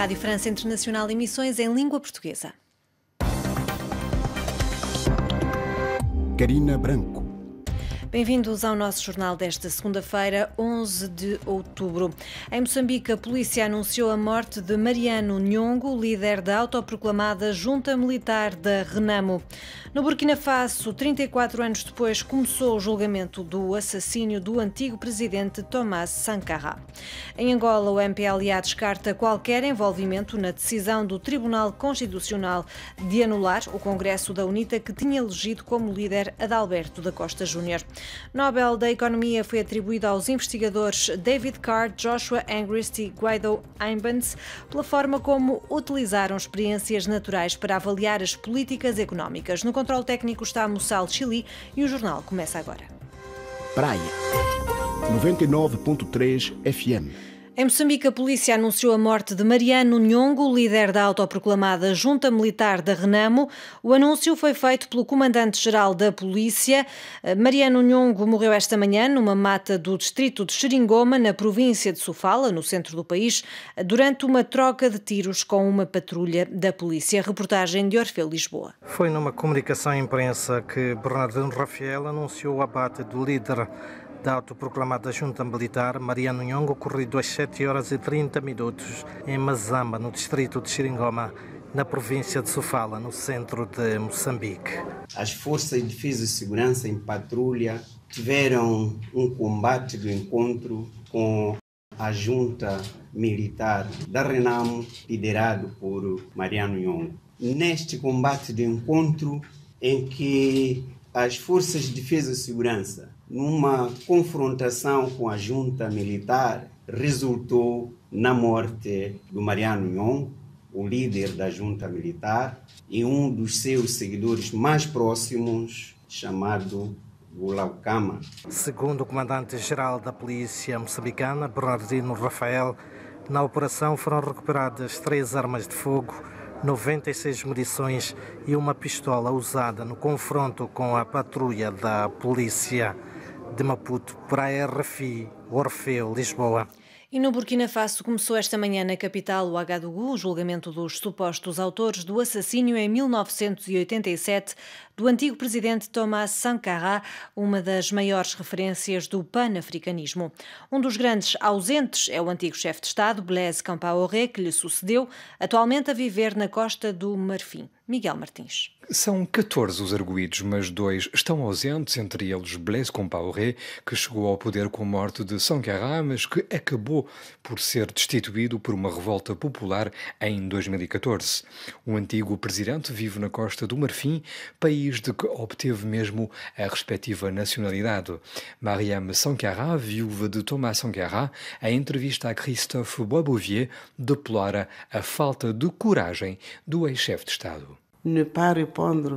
Rádio França Internacional Emissões em língua portuguesa. Carina Branco. Bem-vindos ao nosso jornal desta segunda-feira, 11 de outubro. Em Moçambique, a polícia anunciou a morte de Mariano Nhongo, líder da autoproclamada Junta Militar da Renamo. No Burkina Faso, 34 anos depois, começou o julgamento do assassínio do antigo presidente Tomás Sankara. Em Angola, o MPLA descarta qualquer envolvimento na decisão do Tribunal Constitucional de anular o Congresso da UNITA que tinha elegido como líder Adalberto da Costa Júnior. Nobel da Economia foi atribuído aos investigadores David Carr, Joshua Angrist e Guido Aimbans pela forma como utilizaram experiências naturais para avaliar as políticas económicas. No controle técnico está Moçal Chili e o jornal começa agora. Praia 99.3 FM em Moçambique, a polícia anunciou a morte de Mariano Nhongo, líder da autoproclamada Junta Militar da Renamo. O anúncio foi feito pelo comandante-geral da polícia. Eh, Mariano Nhongo morreu esta manhã numa mata do distrito de Xeringoma, na província de Sofala, no centro do país, durante uma troca de tiros com uma patrulha da polícia. Reportagem de Orfeu Lisboa. Foi numa comunicação à imprensa que Bernardino Rafael anunciou o abate do líder da autoproclamada junta militar, Mariano Nhongo ocorrido às 7 horas e 30 minutos em Mazamba, no distrito de Xiringoma, na província de Sofala, no centro de Moçambique. As forças de defesa e segurança em patrulha tiveram um combate do encontro com a junta militar da Renamo, liderado por Mariano Nhongo. Neste combate de encontro, em que as forças de defesa e segurança, numa confrontação com a junta militar, resultou na morte do Mariano Nhon, o líder da junta militar, e um dos seus seguidores mais próximos, chamado Gulaukama. Segundo o comandante-geral da polícia moçambicana, Bernardino Rafael, na operação foram recuperadas três armas de fogo 96 munições e uma pistola usada no confronto com a patrulha da polícia de Maputo para a RFI Orfeu, Lisboa. E no Burkina Faso começou esta manhã na capital o Agadugu, o julgamento dos supostos autores do assassínio em 1987 do antigo presidente Thomas Sankara, uma das maiores referências do panafricanismo. Um dos grandes ausentes é o antigo chefe de Estado, Blaise Compaoré, que lhe sucedeu, atualmente a viver na Costa do Marfim. Miguel Martins. São 14 os arguídos, mas dois estão ausentes, entre eles Blaise Compaoré, que chegou ao poder com a morte de Sankara, mas que acabou por ser destituído por uma revolta popular em 2014. O antigo presidente vive na costa do Marfim, país de que obteve mesmo a respectiva nacionalidade. Mariam Sankara, viúva de Thomas Sankara, em entrevista a Christophe Boisbouvier, deplora a falta de coragem do ex-chefe de Estado.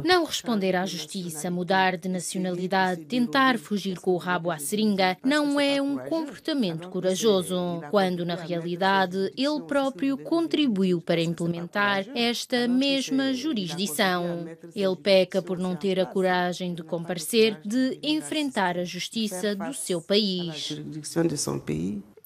Não responder à justiça, mudar de nacionalidade, tentar fugir com o rabo à seringa, não é um comportamento corajoso, quando na realidade ele próprio contribuiu para implementar esta mesma jurisdição. Ele peca por não ter a coragem de comparecer, de enfrentar a justiça do seu país.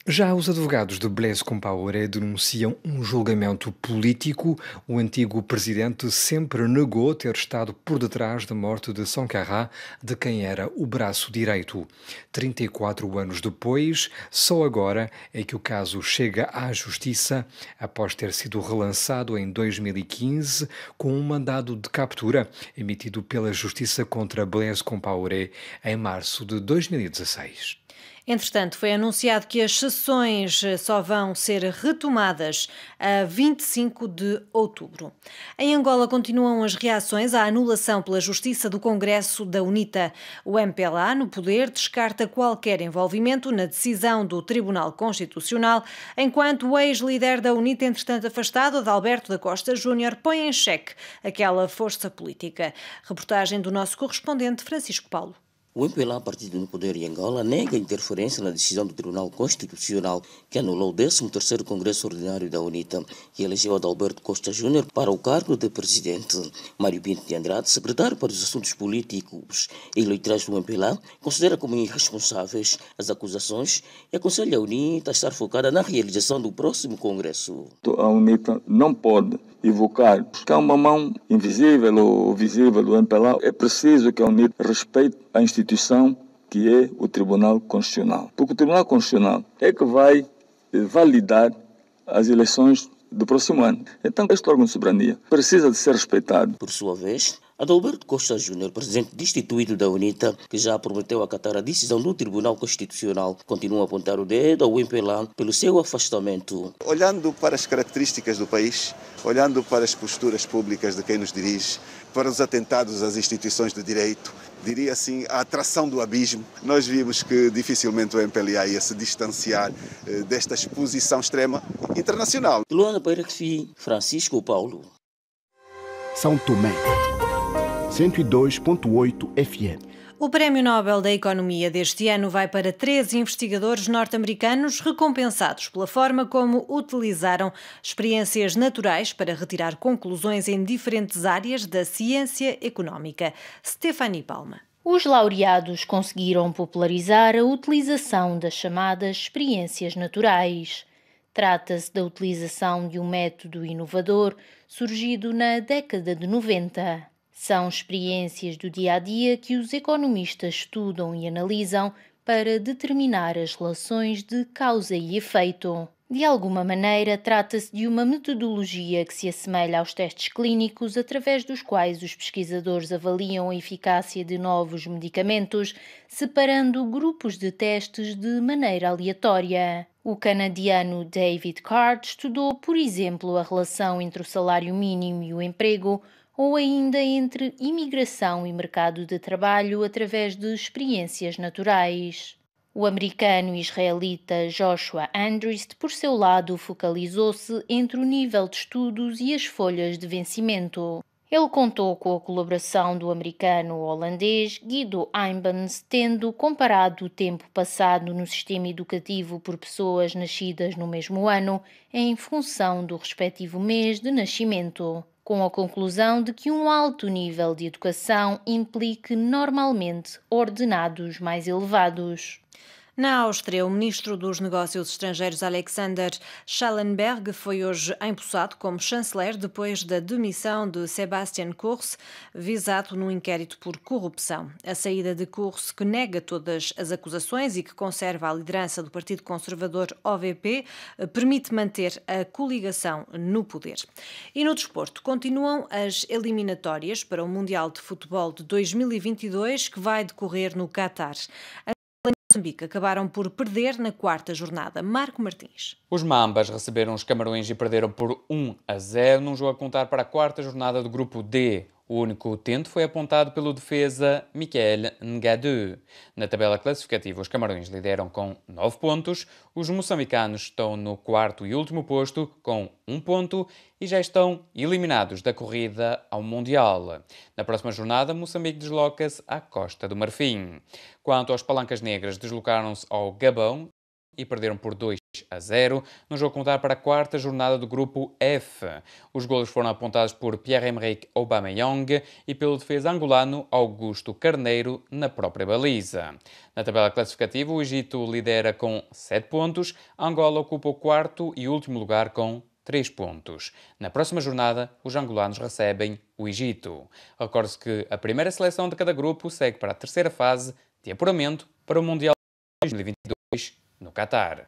Já os advogados de Blaise Compaoré denunciam um julgamento político. O antigo presidente sempre negou ter estado por detrás da morte de Sankara, de quem era o braço direito. 34 anos depois, só agora é que o caso chega à justiça, após ter sido relançado em 2015 com um mandado de captura emitido pela justiça contra Blaise Compaoré em março de 2016. Entretanto, foi anunciado que as sessões eh, só vão ser retomadas a 25 de outubro. Em Angola continuam as reações à anulação pela Justiça do Congresso da UNITA. O MPLA, no poder, descarta qualquer envolvimento na decisão do Tribunal Constitucional, enquanto o ex-líder da UNITA, entretanto afastado, Adalberto da Costa Júnior, põe em xeque aquela força política. Reportagem do nosso correspondente Francisco Paulo. O MPLA, Partido no Poder em Angola, nega interferência na decisão do Tribunal Constitucional que anulou o 13º Congresso Ordinário da UNITA e elegeu Adalberto Costa Júnior para o cargo de presidente. Mário Pinto de Andrade, secretário para os assuntos políticos e eleitorais do MPLA, considera como irresponsáveis as acusações e aconselha a UNITA a estar focada na realização do próximo Congresso. A UNITA não pode evocar, porque há uma mão invisível ou visível do MPLA. É preciso que a UNIT respeite a instituição que é o Tribunal Constitucional. Porque o Tribunal Constitucional é que vai validar as eleições do próximo ano. Então, este órgão de soberania precisa de ser respeitado. Por sua vez, Adalberto Costa Júnior, presidente destituído da UNITA, que já prometeu acatar a decisão do Tribunal Constitucional, continua a apontar o dedo ao MPLA pelo seu afastamento. Olhando para as características do país, olhando para as posturas públicas de quem nos dirige, para os atentados às instituições de direito, diria assim, a atração do abismo, nós vimos que dificilmente o MPLA ia se distanciar eh, desta exposição extrema internacional. Luana Pereira Francisco Paulo. São Tomé. 102.8 FM. O Prémio Nobel da Economia deste ano vai para três investigadores norte-americanos recompensados pela forma como utilizaram experiências naturais para retirar conclusões em diferentes áreas da ciência económica. Stephanie Palma. Os laureados conseguiram popularizar a utilização das chamadas experiências naturais. Trata-se da utilização de um método inovador surgido na década de 90. São experiências do dia a dia que os economistas estudam e analisam para determinar as relações de causa e efeito. De alguma maneira, trata-se de uma metodologia que se assemelha aos testes clínicos através dos quais os pesquisadores avaliam a eficácia de novos medicamentos, separando grupos de testes de maneira aleatória. O canadiano David Card estudou, por exemplo, a relação entre o salário mínimo e o emprego, ou ainda entre imigração e mercado de trabalho através de experiências naturais. O americano-israelita Joshua Andrist, por seu lado, focalizou-se entre o nível de estudos e as folhas de vencimento. Ele contou com a colaboração do americano-holandês Guido Eimbens, tendo comparado o tempo passado no sistema educativo por pessoas nascidas no mesmo ano em função do respectivo mês de nascimento com a conclusão de que um alto nível de educação implique normalmente ordenados mais elevados. Na Áustria, o ministro dos Negócios Estrangeiros Alexander Schallenberg foi hoje empossado como chanceler depois da demissão de Sebastian Kurz, visado num inquérito por corrupção. A saída de Kurz, que nega todas as acusações e que conserva a liderança do Partido Conservador OVP, permite manter a coligação no poder. E no desporto, continuam as eliminatórias para o Mundial de Futebol de 2022 que vai decorrer no Catar. Moçambique acabaram por perder na quarta jornada. Marco Martins. Os Mambas receberam os Camarões e perderam por 1 a 0 num jogo a contar para a quarta jornada do grupo D. O único tento foi apontado pelo defesa Miquel Ngadu. Na tabela classificativa, os camarões lideram com 9 pontos, os moçambicanos estão no quarto e último posto com 1 ponto e já estão eliminados da corrida ao Mundial. Na próxima jornada, Moçambique desloca-se à Costa do Marfim. Quanto aos palancas negras, deslocaram-se ao Gabão e perderam por 2 a 0 no jogo contar para a quarta jornada do grupo F. Os golos foram apontados por Pierre-Emerick Aubameyang e pelo defesa angolano Augusto Carneiro na própria baliza. Na tabela classificativa, o Egito lidera com 7 pontos, Angola ocupa o quarto e último lugar com 3 pontos. Na próxima jornada, os angolanos recebem o Egito. Recorde-se que a primeira seleção de cada grupo segue para a terceira fase de apuramento para o Mundial 2022 no Catar.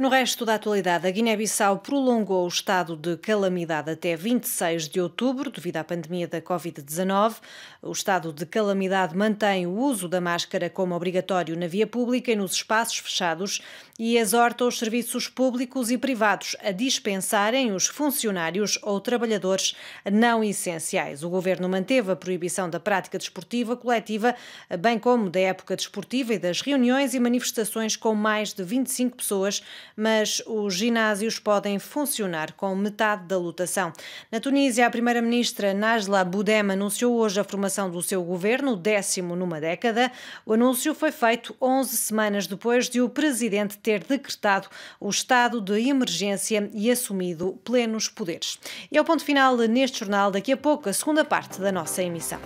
No resto da atualidade, a Guiné-Bissau prolongou o estado de calamidade até 26 de outubro, devido à pandemia da Covid-19. O estado de calamidade mantém o uso da máscara como obrigatório na via pública e nos espaços fechados e exorta os serviços públicos e privados a dispensarem os funcionários ou trabalhadores não essenciais. O governo manteve a proibição da prática desportiva coletiva, bem como da época desportiva e das reuniões e manifestações com mais de 25 pessoas mas os ginásios podem funcionar com metade da lotação. Na Tunísia, a primeira-ministra Najla Boudem anunciou hoje a formação do seu governo, décimo numa década. O anúncio foi feito 11 semanas depois de o presidente ter decretado o estado de emergência e assumido plenos poderes. E ao ponto final neste jornal, daqui a pouco, a segunda parte da nossa emissão.